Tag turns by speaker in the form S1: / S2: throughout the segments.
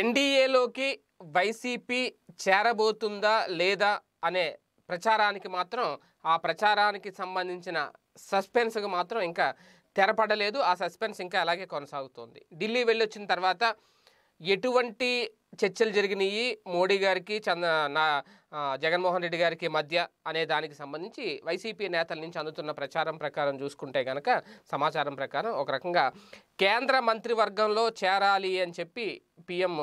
S1: ఎన్డీఏలోకి YCP చేరబోతుందా లేదా అనే ప్రచారానికి మాత్రం ఆ ప్రచారానికి సంబంధించిన సస్పెన్స్గా మాత్రం ఇంకా తెరపడలేదు ఆ సస్పెన్స్ ఇంకా అలాగే కొనసాగుతోంది ఢిల్లీ వెళ్ళి వచ్చిన తర్వాత ఎటువంటి చర్చలు జరిగినాయి మోడీ గారికి చంద నా జగన్మోహన్ రెడ్డి గారికి మధ్య అనే దానికి సంబంధించి వైసీపీ నేతల నుంచి అందుతున్న ప్రచారం ప్రకారం చూసుకుంటే కనుక సమాచారం ప్రకారం ఒక రకంగా కేంద్ర మంత్రివర్గంలో చేరాలి అని చెప్పి పీఎం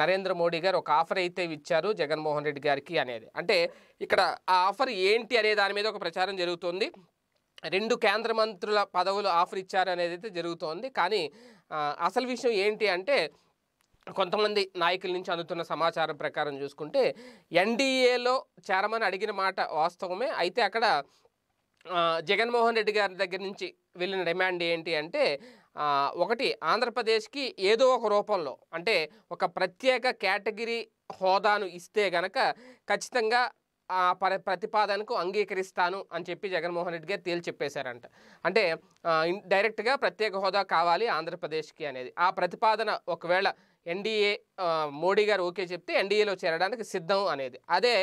S1: నరేంద్ర మోడీ గారు ఒక ఆఫర్ అయితే ఇచ్చారు జగన్మోహన్ రెడ్డి గారికి అనేది అంటే ఇక్కడ ఆ ఆఫర్ ఏంటి అనే దాని మీద ఒక ప్రచారం జరుగుతుంది రెండు కేంద్ర మంత్రుల పదవులు ఆఫర్ ఇచ్చారు అనేది అయితే జరుగుతోంది కానీ అసలు విషయం ఏంటి అంటే కొంతమంది నాయకుల నుంచి అందుతున్న సమాచారం ప్రకారం చూసుకుంటే ఎన్డీఏలో చేరమని అడిగిన మాట వాస్తవమే అయితే అక్కడ జగన్మోహన్ రెడ్డి గారి దగ్గర నుంచి వెళ్ళిన డిమాండ్ ఏంటి అంటే ఒకటి ఆంధ్రప్రదేశ్కి ఏదో ఒక రూపంలో అంటే ఒక ప్రత్యేక కేటగిరీ హోదాను ఇస్తే గనక ఖచ్చితంగా ఆ ప్ర ప్రతిపాదనకు అంగీకరిస్తాను అని చెప్పి జగన్మోహన్ రెడ్డి గారు తేల్చి చెప్పేశారంట అంటే డైరెక్ట్గా ప్రత్యేక హోదా కావాలి ఆంధ్రప్రదేశ్కి అనేది ఆ ప్రతిపాదన ఒకవేళ ఎన్డీఏ మోడీ గారు ఓకే చెప్తే ఎన్డీఏలో చేరడానికి సిద్ధం అనేది అదే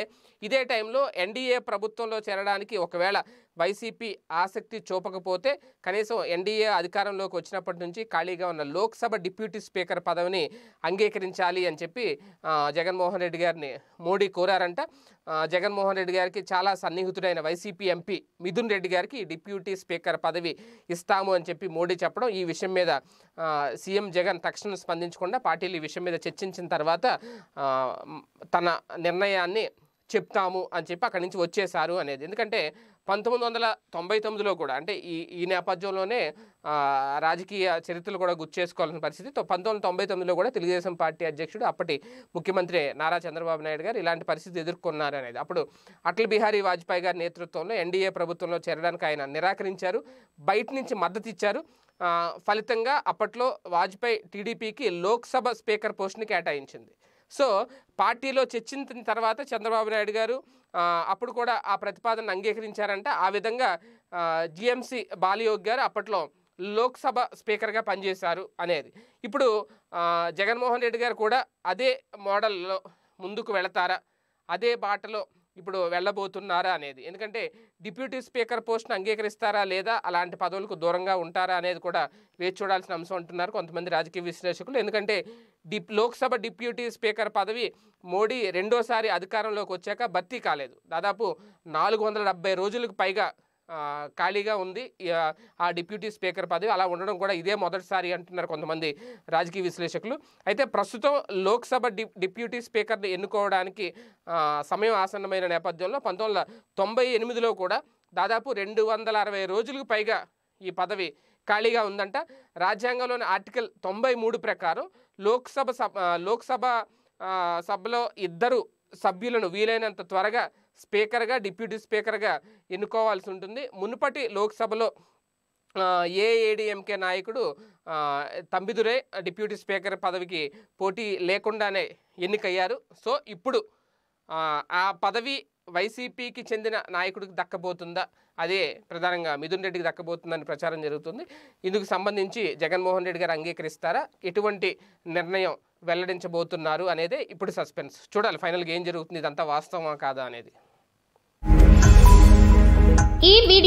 S1: ఇదే టైంలో ఎన్డీఏ ప్రభుత్వంలో చేరడానికి ఒకవేళ వైసీపీ ఆసక్తి చూపకపోతే కనీసం ఎన్డీఏ అధికారంలోకి వచ్చినప్పటి నుంచి ఖాళీగా ఉన్న లోక్సభ డిప్యూటీ స్పీకర్ పదవిని అంగీకరించాలి అని చెప్పి జగన్మోహన్ రెడ్డి గారిని మోడీ కోరారంట జగన్మోహన్ రెడ్డి గారికి చాలా సన్నిహితుడైన వైసీపీ ఎంపీ మిథున్ రెడ్డి గారికి డిప్యూటీ స్పీకర్ పదవి ఇస్తాము అని చెప్పి మోడీ చెప్పడం ఈ విషయం మీద సీఎం జగన్ తక్షణం స్పందించకుండా పార్టీలు ఈ విషయం మీద చర్చించిన తర్వాత తన నిర్ణయాన్ని చెప్తాము అని చెప్పి అక్కడి నుంచి వచ్చేశారు అనేది ఎందుకంటే పంతొమ్మిది వందల తొంభై తొమ్మిదిలో కూడా అంటే ఈ ఈ నేపథ్యంలోనే రాజకీయ చరిత్రలు కూడా గుర్తు చేసుకోవాల్సిన పరిస్థితి పంతొమ్మిది వందల తొంభై తొమ్మిదిలో కూడా తెలుగుదేశం పార్టీ అధ్యక్షుడు అప్పటి ముఖ్యమంత్రి నారా చంద్రబాబు నాయుడు గారు ఇలాంటి పరిస్థితి ఎదుర్కొన్నారు అనేది అప్పుడు అటల్ బిహారీ వాజ్పేయి గారి నేతృత్వంలో ఎన్డీఏ ప్రభుత్వంలో చేరడానికి ఆయన నిరాకరించారు బయట నుంచి మద్దతు ఇచ్చారు ఫలితంగా అప్పట్లో వాజ్పేయి టీడీపీకి లోక్సభ స్పీకర్ పోస్ట్ని కేటాయించింది సో పార్టీలో చర్చించిన తర్వాత చంద్రబాబు నాయుడు గారు అప్పుడు కూడా ఆ ప్రతిపాదన అంగీకరించారంటే ఆ విధంగా జిఎంసి బాలయోగ్ గారు అప్పట్లో లోక్సభ స్పీకర్గా పనిచేశారు అనేది ఇప్పుడు జగన్మోహన్ రెడ్డి గారు కూడా అదే మోడల్లో ముందుకు వెళతారా అదే బాటలో ఇప్పుడు వెళ్ళబోతున్నారా అనేది ఎందుకంటే డిప్యూటీ స్పీకర్ పోస్ట్ను అంగీకరిస్తారా లేదా అలాంటి పదవులకు దూరంగా ఉంటారా అనేది కూడా వేచి చూడాల్సిన అంశం అంటున్నారు కొంతమంది రాజకీయ విశ్లేషకులు ఎందుకంటే డిప్ లోక్సభ డిప్యూటీ స్పీకర్ పదవి మోడీ రెండోసారి అధికారంలోకి వచ్చాక భర్తీ కాలేదు దాదాపు నాలుగు వందల డెబ్బై రోజులకు పైగా ఖాళీగా ఉంది ఆ డిప్యూటీ స్పీకర్ పదవి అలా ఉండడం కూడా ఇదే మొదటిసారి అంటున్నారు కొంతమంది రాజకీయ విశ్లేషకులు అయితే ప్రస్తుతం లోక్సభ డి డిప్యూటీ స్పీకర్ని ఎన్నుకోవడానికి సమయం ఆసన్నమైన నేపథ్యంలో పంతొమ్మిది వందల తొంభై ఎనిమిదిలో కూడా దాదాపు రెండు వందల అరవై రోజులకు పైగా ఈ పదవి ఖాళీగా ఉందంట రాజ్యాంగంలోని ఆర్టికల్ తొంభై మూడు ప్రకారం లోక్సభ సభ లోక్సభ సభలో ఇద్దరు సభ్యులను వీలైనంత త్వరగా స్పీకర్గా డిప్యూటీ స్పీకర్గా ఎన్నుకోవాల్సి ఉంటుంది మునుపటి లోక్సభలో ఏఏడిఎంకే నాయకుడు తంబిదురే డిప్యూటీ స్పీకర్ పదవికి పోటీ లేకుండానే ఎన్నికయ్యారు సో ఇప్పుడు ఆ పదవి వైసీపీకి చెందిన నాయకుడికి దక్కబోతుందా అదే ప్రధానంగా మిథున్ రెడ్డికి దక్కబోతుందని ప్రచారం జరుగుతుంది ఇందుకు సంబంధించి జగన్మోహన్ రెడ్డి గారు అంగీకరిస్తారా ఎటువంటి నిర్ణయం వెల్లడించబోతున్నారు అనేది ఇప్పుడు సస్పెన్స్ చూడాలి ఫైనల్గా ఏం జరుగుతుంది ఇదంతా వాస్తవమా కాదా అనేది